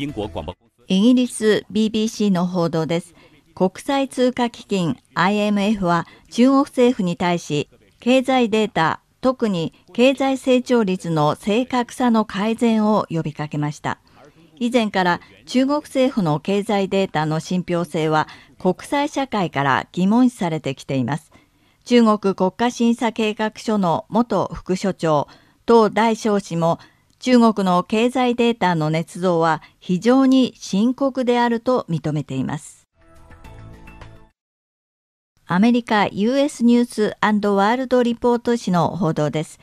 イギリス BBC の報道です。国際通貨基金 IMF は中国政府に対し経済データ、特に経済成長率の正確さの改善を呼びかけました。以前から中国政府の経済データの信憑性は国際社会から疑問視されてきています。中国国家審査計画書の元副所長、党大将氏も中国の経済データの捏造は非常に深刻であると認めています。アメリカ US ニュースワールドリポート紙の報道です。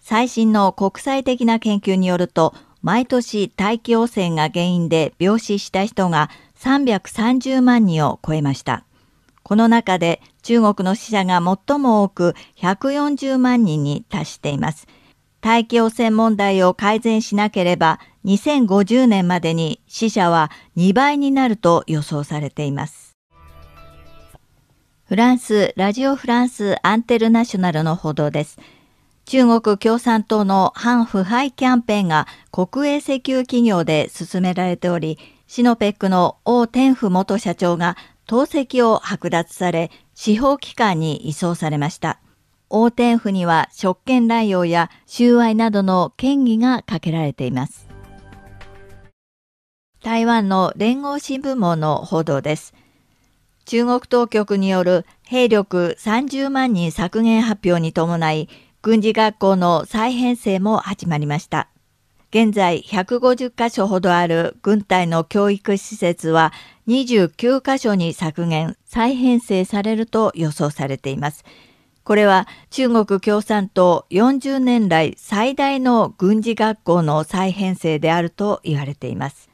最新の国際的な研究によると、毎年大気汚染が原因で病死した人が330万人を超えました。この中で中国の死者が最も多く140万人に達しています。大気汚染問題を改善しなければ2050年までに死者は2倍になると予想されています。フランス、ラジオフランスアンテルナショナルの報道です。中国共産党の反腐敗キャンペーンが国営石油企業で進められており、シノペックの王天府元社長が党籍を剥奪され、司法機関に移送されました。横転府には職権乱用や収賄などの嫌疑がかけられています。台湾の連合新聞網の報道です。中国当局による兵力30万人削減発表に伴い、軍事学校の再編成も始まりました。現在150カ所ほどある軍隊の教育施設は29カ所に削減、再編成されると予想されています。これは中国共産党40年来最大の軍事学校の再編成であると言われています。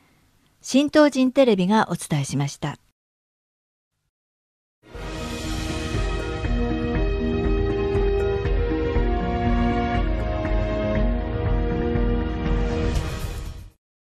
新東人テレビがお伝えしました。